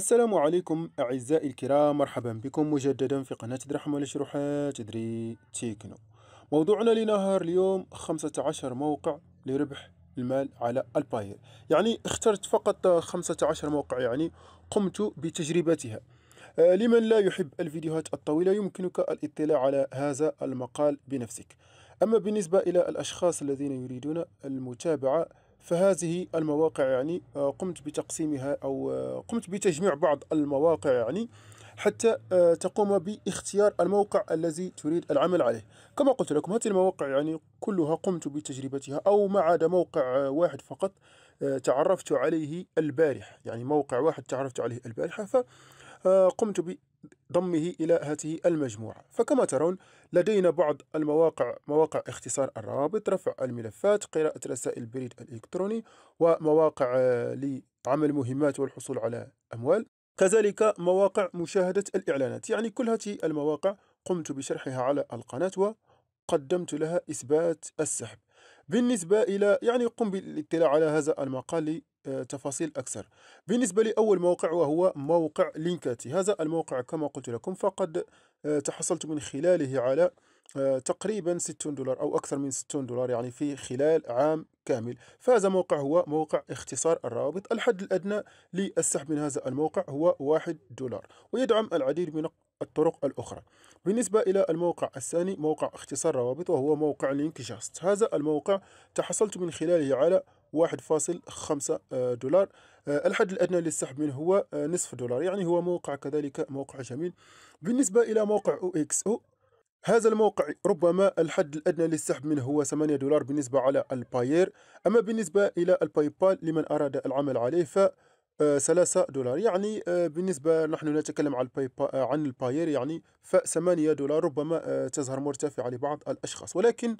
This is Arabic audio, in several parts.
السلام عليكم أعزائي الكرام مرحبا بكم مجددا في قناة درحمة لشروحات تدري تيكنو موضوعنا لنهار اليوم 15 موقع لربح المال على الباير يعني اخترت فقط 15 موقع يعني قمت بتجربتها آه، لمن لا يحب الفيديوهات الطويلة يمكنك الاطلاع على هذا المقال بنفسك أما بالنسبة إلى الأشخاص الذين يريدون المتابعة فهذه المواقع يعني آه، قمت بتقسيمها أو آه، قمت بتجميع بعض المواقع يعني حتى آه، تقوم باختيار الموقع الذي تريد العمل عليه كما قلت لكم هذه المواقع يعني كلها قمت بتجربتها أو ما عدا موقع واحد فقط تعرفت عليه البارحة يعني موقع واحد تعرفت عليه البارحة فقمت ضمه إلى هذه المجموعة فكما ترون لدينا بعض المواقع مواقع اختصار الروابط رفع الملفات قراءة رسائل البريد الإلكتروني ومواقع آه، لعمل مهمات والحصول على أموال كذلك مواقع مشاهدة الإعلانات يعني كل هذه المواقع قمت بشرحها على القناة وقدمت لها إثبات السحب بالنسبة إلى يعني قم بالاطلاع على هذا المقال تفاصيل أكثر بالنسبة لأول موقع وهو موقع لينكاتي هذا الموقع كما قلت لكم فقد آه، تحصلت من خلاله على آه، تقريبا 60 دولار أو أكثر من 60 دولار يعني في خلال عام كامل فهذا موقع هو موقع اختصار الروابط الحد الأدنى للسحب من هذا الموقع هو 1 دولار ويدعم العديد من الطرق الأخرى بالنسبة إلى الموقع الثاني موقع اختصار روابط وهو موقع لينكجاست هذا الموقع تحصلت من خلاله على 1.5 آه، دولار آه، الحد الأدنى للسحب منه هو آه، نصف دولار يعني هو موقع كذلك موقع جميل بالنسبة إلى موقع او اكس او هذا الموقع ربما الحد الأدنى للسحب منه هو 8 دولار بالنسبة على الباير أما بالنسبة إلى الباي بال لمن أراد العمل عليه ف 3 دولار يعني آه، بالنسبة نحن نتكلم عن الباي آه، عن الباير يعني ف 8 دولار ربما آه، تظهر مرتفعة لبعض الأشخاص ولكن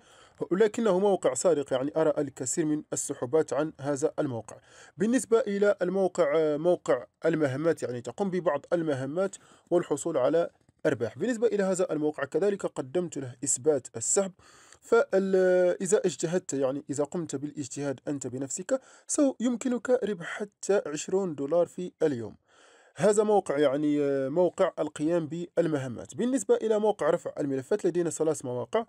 ولكنه موقع سارق يعني أرى الكثير من السحوبات عن هذا الموقع بالنسبة إلى الموقع موقع المهمات يعني تقوم ببعض المهمات والحصول على أرباح بالنسبة إلى هذا الموقع كذلك قدمت له إثبات السحب فإذا اجتهدت يعني إذا قمت بالاجتهاد أنت بنفسك سو يمكنك ربح حتى 20 دولار في اليوم هذا موقع يعني موقع القيام بالمهمات بالنسبة إلى موقع رفع الملفات لدينا ثلاث مواقع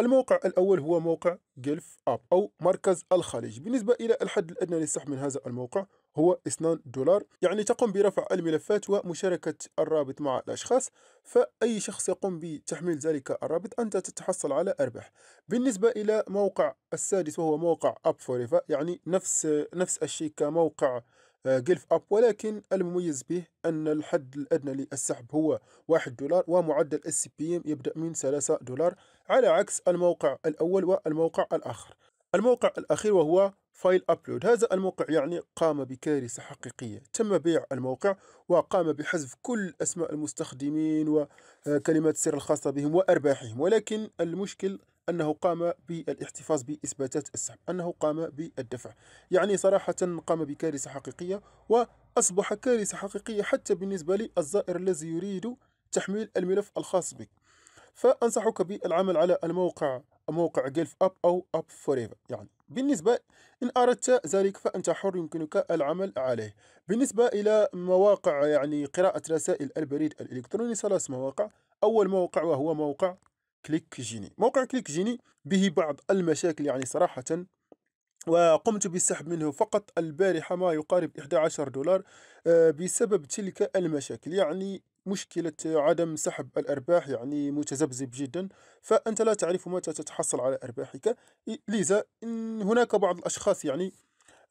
الموقع الأول هو موقع جلف أب أو مركز الخليج بالنسبة إلى الحد الأدنى للسحب من هذا الموقع هو 2 دولار يعني تقوم برفع الملفات ومشاركة الرابط مع الأشخاص فأي شخص يقوم بتحميل ذلك الرابط أنت تتحصل على أرباح بالنسبة إلى موقع السادس وهو موقع أب فوريفا يعني نفس نفس الشيء كموقع جلف آه، أب ولكن المميز به أن الحد الأدنى للسحب هو 1 دولار ومعدل SPM بي يبدأ من 3 دولار على عكس الموقع الأول والموقع الآخر الموقع الأخير وهو فايل أبلود هذا الموقع يعني قام بكارثة حقيقية تم بيع الموقع وقام بحذف كل أسماء المستخدمين وكلمات السر الخاصة بهم وأرباحهم ولكن المشكل أنه قام بالاحتفاظ بإثباتات السحب أنه قام بالدفع يعني صراحة قام بكارثة حقيقية وأصبح كارثة حقيقية حتى بالنسبة للزائر الذي يريد تحميل الملف الخاص بك فأنصحك بالعمل على الموقع موقع جيلف أب أو أب فوريفر يعني بالنسبة إن أردت ذلك فأنت حر يمكنك العمل عليه بالنسبة إلى مواقع يعني قراءة رسائل البريد الإلكتروني ثلاث مواقع أول موقع وهو موقع كليك جيني موقع كليك جيني به بعض المشاكل يعني صراحة وقمت بالسحب منه فقط البارحة ما يقارب 11 دولار آه، بسبب تلك المشاكل يعني مشكلة عدم سحب الأرباح يعني متذبذب جدا فأنت لا تعرف متى تتحصل على أرباحك لذا هناك بعض الأشخاص يعني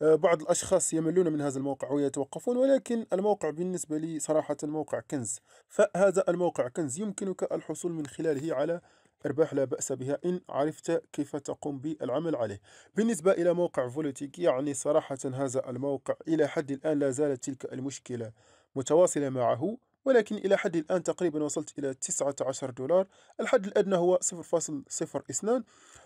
آه، بعض الأشخاص يملون من هذا الموقع ويتوقفون ولكن الموقع بالنسبة لي صراحة موقع كنز فهذا الموقع كنز يمكنك الحصول من خلاله على أرباح لا بأس بها إن عرفت كيف تقوم بالعمل عليه بالنسبة إلى موقع فوليتيك يعني صراحة هذا الموقع إلى حد الآن لا زالت تلك المشكلة متواصلة معه ولكن إلى حد الآن تقريبا وصلت إلى 19 دولار الحد الأدنى هو 0.02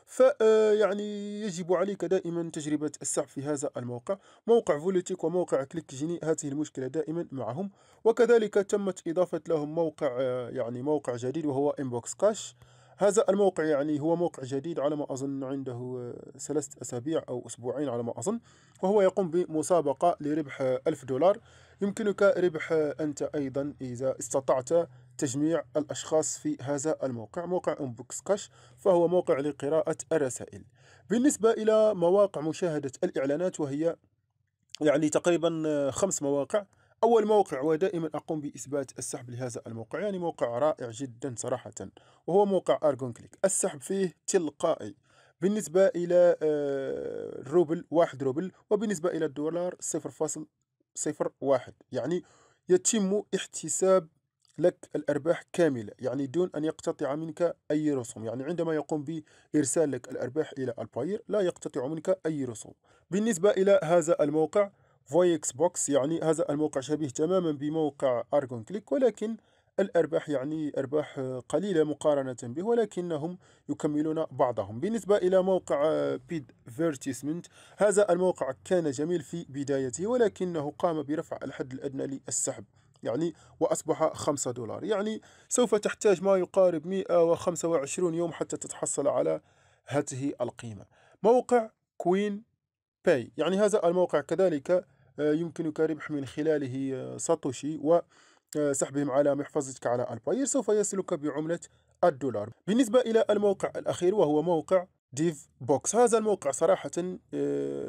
فيعني آه، يعني يجب عليك دائما تجربة السحب في هذا الموقع موقع فوليتيك وموقع كليك جيني هذه المشكلة دائما معهم وكذلك تمت إضافة لهم موقع آه، يعني موقع جديد وهو انبوكس كاش هذا الموقع يعني هو موقع جديد على ما أظن عنده آه، ثلاثة أسابيع أو أسبوعين على ما أظن وهو يقوم بمسابقة لربح آه، ألف دولار يمكنك ربح آه، أنت أيضا إذا استطعت تجميع الأشخاص في هذا الموقع موقع أمبوكس كاش فهو موقع لقراءة الرسائل بالنسبة إلى مواقع مشاهدة الإعلانات وهي يعني تقريبا خمس مواقع أول موقع ودائما أقوم بإثبات السحب لهذا الموقع يعني موقع رائع جدا صراحة وهو موقع أرجون كليك السحب فيه تلقائي بالنسبة إلى الروبل آه، واحد روبل وبالنسبة إلى الدولار صفر فاصل صفر واحد يعني يتم احتساب لك الأرباح كاملة يعني دون أن يقتطع منك أي رسوم يعني عندما يقوم بإرسال لك الأرباح إلى الباير لا يقتطع منك أي رسوم بالنسبة إلى هذا الموقع فويكس بوكس يعني هذا الموقع شبيه تماما بموقع أرجون كليك ولكن الأرباح يعني أرباح قليلة مقارنة به ولكنهم يكملون بعضهم بالنسبة إلى موقع بيد فيرتيسمنت هذا الموقع كان جميل في بدايته ولكنه قام برفع الحد الأدنى للسحب يعني وأصبح 5 دولار يعني سوف تحتاج ما يقارب 125 يوم حتى تتحصل على هذه القيمة موقع كوين باي يعني هذا الموقع كذلك آه، يمكنك ربح من خلاله آه، ساتوشي وسحبهم آه، على محفظتك على الباير سوف يصلك بعملة الدولار بالنسبة إلى الموقع الأخير وهو موقع ديف بوكس هذا الموقع صراحة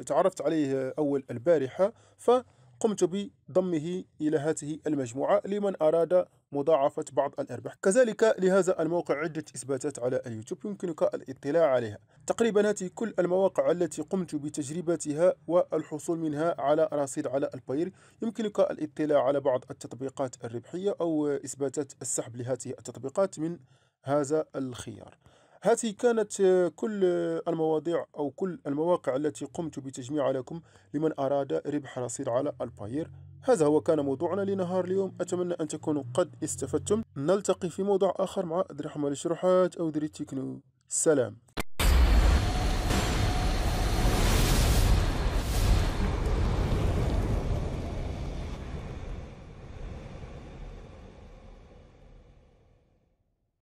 تعرفت عليه أول البارحة فقمت بضمه إلى هذه المجموعة لمن أراد مضاعفة بعض الأرباح كذلك لهذا الموقع عدة إثباتات على اليوتيوب يمكنك الاطلاع عليها تقريبا هذه كل المواقع التي قمت بتجربتها والحصول منها على رصيد على الباير يمكنك الاطلاع على بعض التطبيقات الربحية أو إثباتات السحب لهذه التطبيقات من هذا الخيار هذه كانت كل المواضيع أو كل المواقع التي قمت بتجميعها لكم لمن أراد ربح رصيد على الباير هذا هو كان موضوعنا لنهار اليوم أتمنى أن تكونوا قد استفدتم نلتقي في موضوع آخر مع أدري حمال الشرحات أو دري تكنو سلام